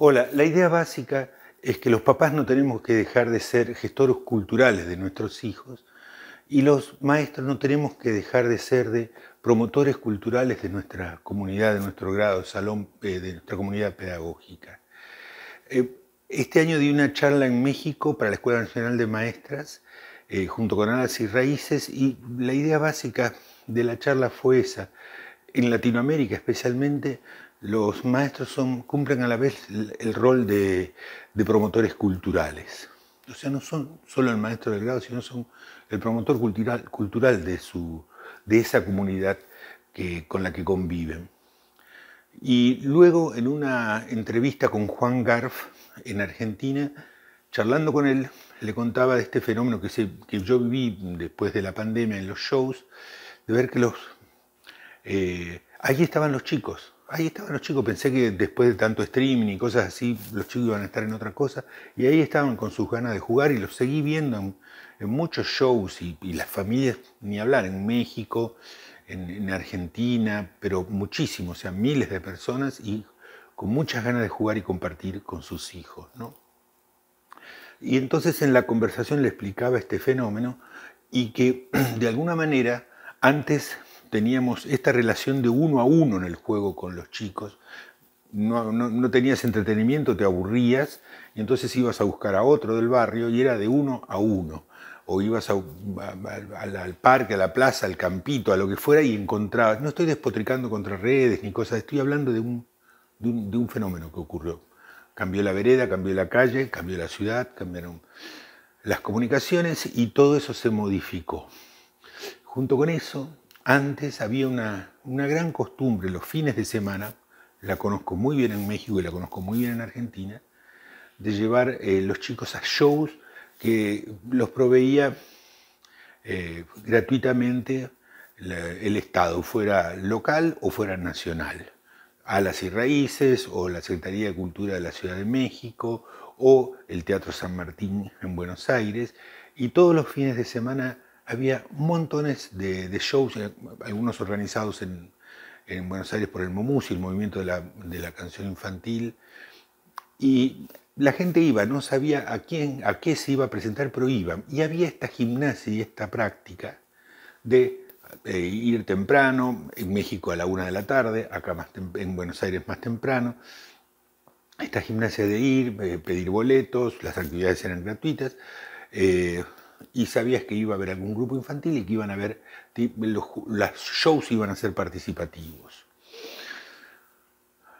Hola, la idea básica es que los papás no tenemos que dejar de ser gestores culturales de nuestros hijos y los maestros no tenemos que dejar de ser de promotores culturales de nuestra comunidad, de nuestro grado, salón, eh, de nuestra comunidad pedagógica. Eh, este año di una charla en México para la Escuela Nacional de Maestras, eh, junto con análisis Raíces, y la idea básica de la charla fue esa. En Latinoamérica especialmente los maestros cumplen a la vez el, rol de, promotores culturales. O sea, no son solo el maestro del grado, sino son el promotor cultural, de, esa comunidad con la que conviven. Y luego, en una entrevista con Juan Garf en Argentina, charlando con él, le contaba de este fenómeno que, yo viví después de la pandemia en los shows, de ver que eh, allí estaban los chicos, ahí estaban los chicos, pensé que después de tanto streaming y cosas así, los chicos iban a estar en otra cosa, y ahí estaban con sus ganas de jugar y los seguí viendo en, muchos shows y, las familias, ni hablar, en México, en, Argentina, pero muchísimos, o sea, miles de personas y con muchas ganas de jugar y compartir con sus hijos, ¿no? Y entonces en la conversación le explicaba este fenómeno y que de alguna manera antes teníamos esta relación de uno a uno en el juego con los chicos. No, tenías entretenimiento, te aburrías, y entonces ibas a buscar a otro del barrio y era de uno a uno. O ibas al parque, a la plaza, al campito, a lo que fuera, y encontrabas. No estoy despotricando contra redes ni cosas, estoy hablando de de un, de un fenómeno que ocurrió. Cambió la vereda, cambió la calle, cambió la ciudad, cambiaron las comunicaciones y todo eso se modificó. Junto con eso, antes había una, gran costumbre, los fines de semana, la conozco muy bien en México y la conozco muy bien en Argentina, de llevar eh, los chicos a shows que los proveía eh, gratuitamente el Estado, fuera local o fuera nacional. Alas y Raíces o la Secretaría de Cultura de la Ciudad de México o el Teatro San Martín en Buenos Aires. Y todos los fines de semana había montones de, shows, eh, algunos organizados en, Buenos Aires por el Momusi, el movimiento de la, canción infantil, y la gente iba, no sabía a quién, a qué se iba a presentar, pero iba. Y había esta gimnasia y esta práctica de eh, ir temprano, en México a la una de la tarde, acá en Buenos Aires más temprano, esta gimnasia de ir, eh, pedir boletos, las actividades eran gratuitas y sabías que iba a haber algún grupo infantil y que iban a haber, los, shows iban a ser participativos.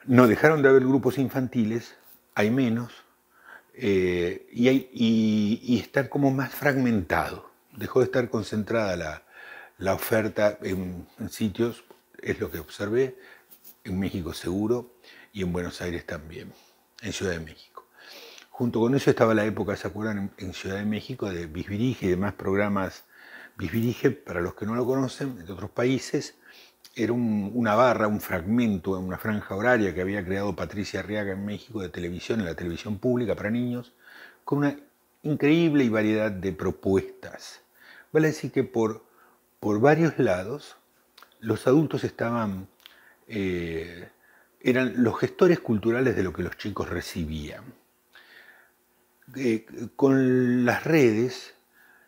No dejaron de haber grupos infantiles, hay menos, eh, y, y, está como más fragmentado. Dejó de estar concentrada la, oferta en, sitios, es lo que observé, en México seguro y en Buenos Aires también, en Ciudad de México. Junto con eso estaba la época, ¿se acuerdan? En, Ciudad de México de Bisbirige y demás programas. Bisbirige, para los que no lo conocen, de otros países, era una barra, un fragmento, una franja horaria que había creado Patricia Arriaga en México de televisión, en la televisión pública para niños, con una increíble variedad de propuestas. Vale decir que por, varios lados los adultos estaban, eh, eran los gestores culturales de lo que los chicos recibían. Eh, con las redes,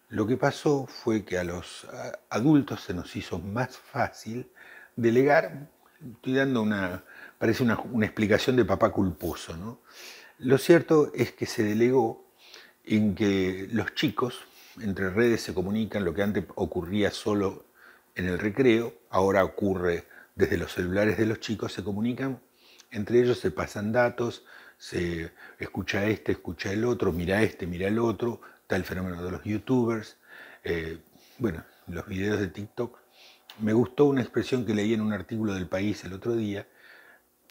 lo que pasó fue que a los adultos se nos hizo más fácil delegar, estoy dando una, parece una, una explicación de papá culposo, ¿no? Lo cierto es que se delegó en que los chicos entre redes se comunican, lo que antes ocurría solo en el recreo, ahora ocurre desde los celulares de los chicos, se comunican entre ellos, se pasan datos, se escucha este, escucha el otro, mira este, mira el otro, está el fenómeno de los youtubers, eh, bueno, los videos de TikTok. Me gustó una expresión que leí en un artículo del país el otro día,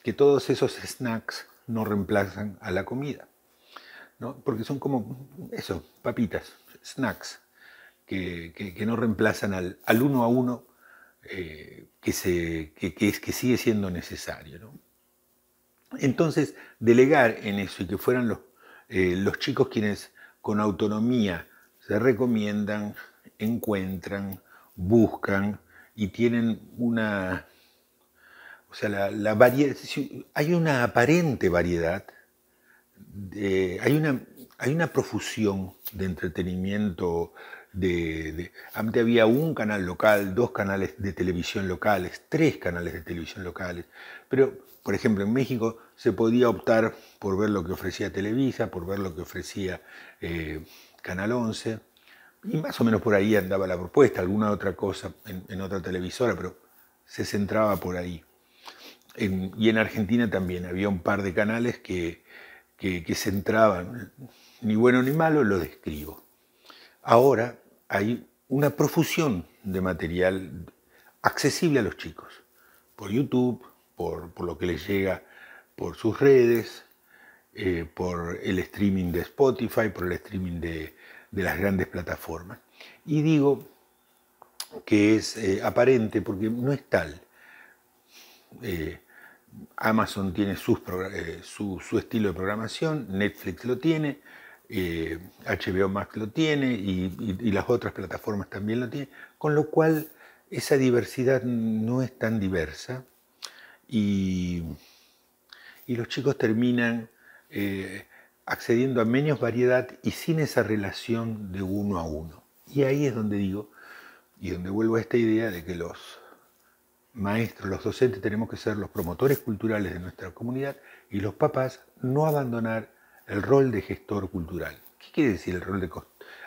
que todos esos snacks no reemplazan a la comida, ¿no? porque son como eso, papitas, snacks, que, no reemplazan al, uno a uno eh, que, que sigue siendo necesario. ¿no? Entonces, delegar en eso y que fueran los, eh, los chicos quienes con autonomía se recomiendan, encuentran, buscan y tienen una, o sea, la, variedad, hay una aparente variedad, hay, una, hay una profusión de entretenimiento. antes había un canal local, dos canales de televisión locales, tres canales de televisión locales, pero por ejemplo, en México se podía optar por ver lo que ofrecía Televisa, por ver lo que ofrecía eh, Canal 11, y más o menos por ahí andaba la propuesta, alguna otra cosa en, otra televisora, pero se centraba por ahí. y en Argentina también había un par de canales que, que, que centraban, ni bueno ni malo, lo describo. Ahora hay una profusión de material accesible a los chicos, por YouTube, por, lo que les llega por sus redes, eh, por el streaming de Spotify, por el streaming de, las grandes plataformas. Y digo que es eh, aparente porque no es tal. Eh, Amazon tiene su, estilo de programación, Netflix lo tiene, HBO Max lo tiene y las otras plataformas también lo tienen, con lo cual esa diversidad no es tan diversa y, los chicos terminan eh, accediendo a menos variedad y sin esa relación de uno a uno. Y ahí es donde digo, y donde vuelvo a esta idea de que los maestros, los docentes tenemos que ser los promotores culturales de nuestra comunidad y los papás no abandonar el rol de gestor cultural. ¿Qué quiere decir el rol de...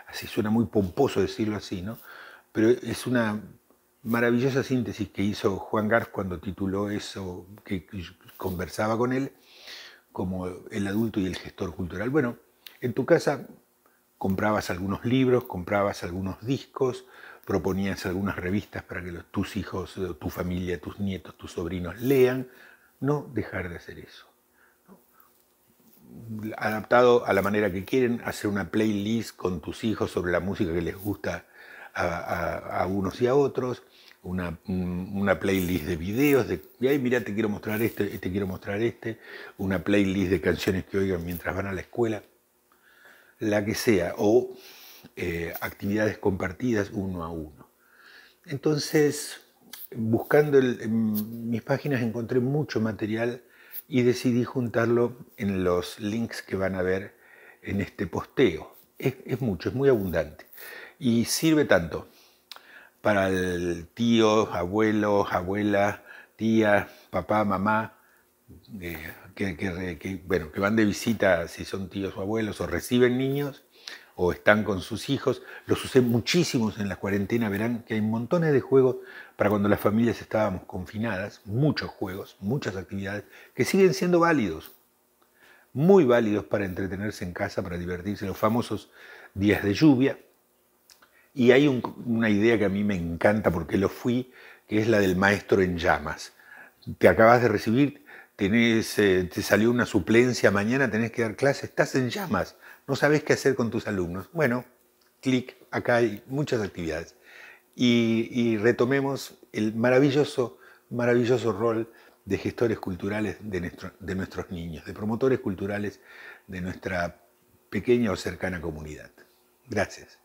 Así suena muy pomposo decirlo así, ¿no? Pero es una maravillosa síntesis que hizo Juan Garf cuando tituló eso, que conversaba con él, como el adulto y el gestor cultural. Bueno, en tu casa comprabas algunos libros, comprabas algunos discos, proponías algunas revistas para que tus hijos, tu familia, tus nietos, tus sobrinos lean. No dejar de hacer eso. Adaptado a la manera que quieren, hacer una playlist con tus hijos sobre la música que les gusta a, unos y a otros, una, playlist de videos, de, y ahí mira, te quiero mostrar este, te quiero mostrar este, una playlist de canciones que oigan mientras van a la escuela, la que sea, o eh, actividades compartidas uno a uno. Entonces, buscando en mis páginas encontré mucho material y decidí juntarlo en los links que van a ver en este posteo. es mucho, es muy abundante. Y sirve tanto para el tío, abuelo, abuela, tía, papá, mamá, eh, que, bueno, que van de visita si son tíos o abuelos o reciben niños o están con sus hijos. Los usé muchísimos en la cuarentena, verán que hay montones de juegos para cuando las familias estábamos confinadas, muchos juegos, muchas actividades que siguen siendo válidos, muy válidos para entretenerse en casa, para divertirse, los famosos días de lluvia, y hay una idea que a mí me encanta porque lo fui, que es la del maestro en llamas. Te acabas de recibir, eh, te salió una suplencia, mañana tenés que dar clase, estás en llamas, no sabes qué hacer con tus alumnos. Bueno, clic, acá hay muchas actividades. Y, retomemos el maravilloso, maravilloso rol de gestores culturales de, de nuestros niños, de promotores culturales de nuestra pequeña o cercana comunidad. Gracias.